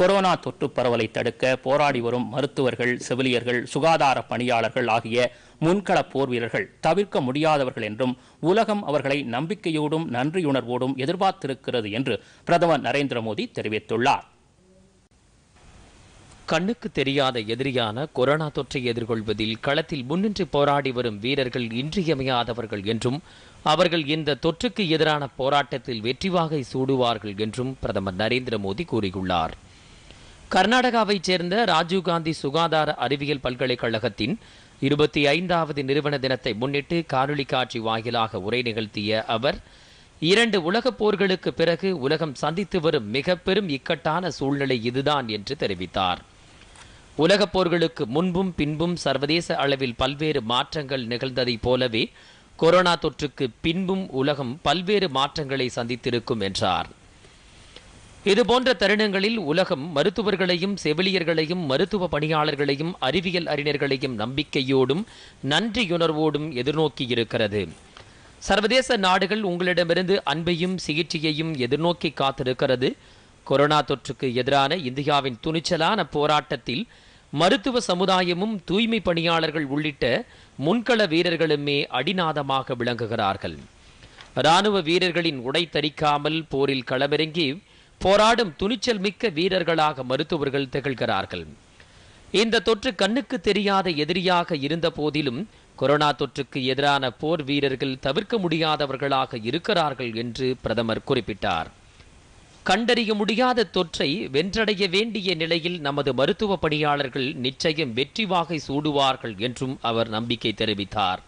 corona தொற்று பரவலை தடுக்க போராடி வரும் மருத்துவர்கள் செவிலியர்கள் சுகாதார பணியாளர்கள் ஆகிய முன்கள போர் வீரர்கள் தவிர்க்க முடியாதவர்கள் என்றும் உலகம் அவர்களை நம்பிக்கையோடும் நன்றியுணர்வோடும் எதிர்பார்த்திருக்கிறது என்று பிரதமர் நரேந்திர மோடி தெரிவித்துள்ளார் கண்ணுக்கு தெரியாத எதிரியான கொரோனா தொற்றை எதிர்கொள்வதில் களத்தில் முன்னின்று போராடி வரும் வீரர்கள் இன்றியமையாதவர்கள் என்றும் அவர்கள் இந்த தொற்றுக்கு எதிரான போராட்டத்தில் வெற்றிவாகை சூடுவார்கள் என்றும் பிரதமர் நரேந்திர மோடி கூறியுள்ளார் கர்நாடகாவைச் சேர்ந்த ராஜீவ்காந்தி சுகாதார அறிவியல் பல்கலைக்கழகத்தின் இருபத்தி ஐந்தாவது நிறுவன தினத்தை முன்னிட்டு காணொலி காட்சி வாயிலாக உரை நிகழ்த்திய அவர் இரண்டு உலகப் போர்களுக்கு பிறகு உலகம் சந்தித்து வரும் மிக பெரும் இக்கட்டான சூழ்நிலை இதுதான் என்று தெரிவித்தார் உலகப் போர்களுக்கு முன்பும் பின்பும் சர்வதேச அளவில் பல்வேறு மாற்றங்கள் நிகழ்ந்ததைப் போலவே கொரோனா தொற்றுக்கு பின்பும் உலகம் பல்வேறு மாற்றங்களை சந்தித்திருக்கும் என்றார் இதுபோன்ற தருணங்களில் உலகம் மருத்துவர்களையும் செவிலியர்களையும் மருத்துவ பணியாளர்களையும் அறிவியல் அறிஞர்களையும் நம்பிக்கையோடும் நன்றியுணர்வோடும் எதிர்நோக்கி இருக்கிறது சர்வதேச நாடுகள் உங்களிடமிருந்து அன்பையும் சிகிச்சையையும் எதிர்நோக்கி காத்திருக்கிறது கொரோனா தொற்றுக்கு எதிரான இந்தியாவின் துணிச்சலான போராட்டத்தில் மருத்துவ சமுதாயமும் தூய்மை பணியாளர்கள் உள்ளிட்ட முன்கள வீரர்களுமே அடிநாதமாக விளங்குகிறார்கள் இராணுவ வீரர்களின் உடை தரிக்காமல் போரில் களமிறங்கி போராடும் துணிச்சல் மிக்க வீரர்களாக மருத்துவர்கள் திகழ்கிறார்கள் இந்த தொற்று கண்ணுக்கு தெரியாத எதிரியாக இருந்த போதிலும் கொரோனா தொற்றுக்கு எதிரான போர் வீரர்கள் தவிர்க்க முடியாதவர்களாக இருக்கிறார்கள் என்று பிரதமர் குறிப்பிட்டார் கண்டறிய முடியாத தொற்றை வென்றடைய வேண்டிய நிலையில் நமது மருத்துவ பணியாளர்கள் நிச்சயம் வெற்றி வாகை சூடுவார்கள் என்றும் அவர் நம்பிக்கை தெரிவித்தார்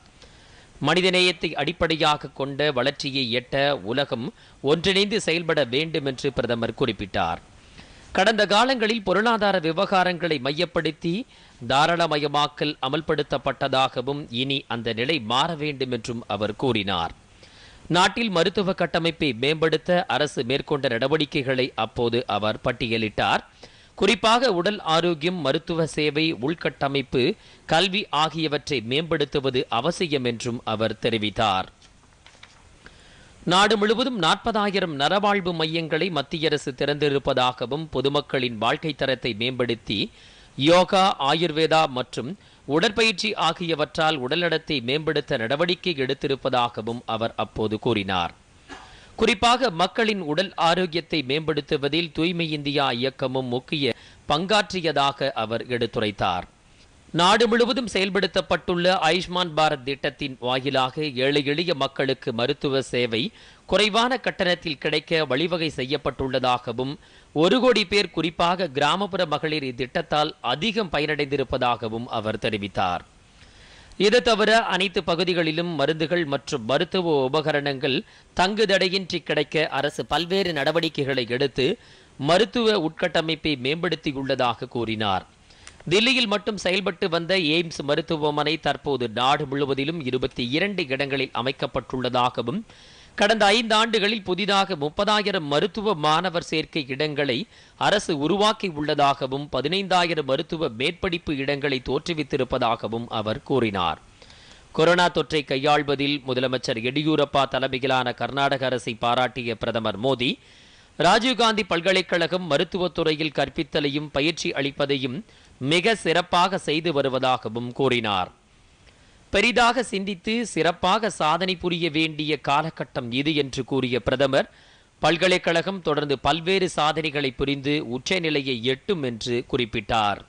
மனிதநேயத்தை அடிப்படையாக கொண்ட வளர்ச்சியை எட்ட உலகம் ஒன்றிணைந்து செயல்பட வேண்டும் என்று பிரதமர் குறிப்பிட்டார் கடந்த காலங்களில் பொருளாதார விவகாரங்களை மையப்படுத்தி தாராளமயமாக்கல் அமல்படுத்தப்பட்டதாகவும் இனி அந்த நிலை மாற வேண்டும் என்றும் அவர் கூறினார் நாட்டில் மருத்துவ கட்டமைப்பை மேம்படுத்த அரசு மேற்கொண்ட நடவடிக்கைகளை அப்போது அவர் பட்டியலிட்டார் குறிப்பாக உடல் ஆரோக்கியம் மருத்துவ சேவை உள்கட்டமைப்பு கல்வி ஆகியவற்றை மேம்படுத்துவது அவசியம் என்றும் அவர் தெரிவித்தார் நாடு முழுவதும் நாற்பதாயிரம் நரவாழ்வு மையங்களை மத்திய அரசு திறந்திருப்பதாகவும் பொதுமக்களின் வாழ்க்கை தரத்தை மேம்படுத்தி யோகா ஆயுர்வேதா மற்றும் உடற்பயிற்சி ஆகியவற்றால் உடல்நடத்தை மேம்படுத்த நடவடிக்கை எடுத்திருப்பதாகவும் அவர் அப்போது கூறினார் குறிப்பாக மக்களின் உடல் ஆரோக்கியத்தை மேம்படுத்துவதில் தூய்மை இந்தியா இயக்கமும் முக்கிய பங்காற்றியதாக அவர் எடுத்துரைத்தார் நாடு முழுவதும் செயல்படுத்தப்பட்டுள்ள ஆயுஷ்மான் பாரத் திட்டத்தின் வாயிலாக ஏழை எளிய மக்களுக்கு மருத்துவ சேவை குறைவான கட்டணத்தில் கிடைக்க வழிவகை செய்யப்பட்டுள்ளதாகவும் ஒரு கோடி பேர் குறிப்பாக கிராமப்புற மகளிர் இத்திட்டத்தால் அதிகம் பயனடைந்திருப்பதாகவும் அவர் தெரிவித்தார் இது தவிர அனைத்து பகுதிகளிலும் மருந்துகள் மற்றும் மருத்துவ உபகரணங்கள் தங்கு தடையின்றி கிடைக்க அரசு பல்வேறு நடவடிக்கைகளை எடுத்து மருத்துவ உட்கட்டமைப்பை மேம்படுத்தியுள்ளதாக கூறினார் தில்லியில் மட்டும் செயல்பட்டு வந்த எய்ம்ஸ் மருத்துவமனை தற்போது நாடு முழுவதிலும் இருபத்தி இரண்டு இடங்களில் அமைக்கப்பட்டுள்ளதாகவும் கடந்த ஐந்து ஆண்டுகளில் புதிதாக முப்பதாயிரம் மருத்துவ மாணவர் சேர்க்கை இடங்களை அரசு உருவாக்கி உள்ளதாகவும் பதினைந்தாயிரம் மருத்துவ மேற்படிப்பு இடங்களை தோற்றுவித்திருப்பதாகவும் அவர் கூறினார் கொரோனா தொற்றை கையாள்வதில் முதலமைச்சர் எடியூரப்பா தலைமையிலான கர்நாடக அரசை பாராட்டிய பிரதமர் மோடி ராஜீவ்காந்தி பல்கலைக்கழகம் மருத்துவத்துறையில் கற்பித்தலையும் பயிற்சி அளிப்பதையும் மிக சிறப்பாக செய்து வருவதாகவும் கூறினார் பெரிதாக சிந்தித்து சிறப்பாக சாதனை புரிய வேண்டிய காலகட்டம் இது என்று கூறிய பிரதமர் பல்கலைக்கழகம் தொடர்ந்து பல்வேறு சாதனைகளை புரிந்து உச்சநிலையை எட்டும் என்று குறிப்பிட்டார்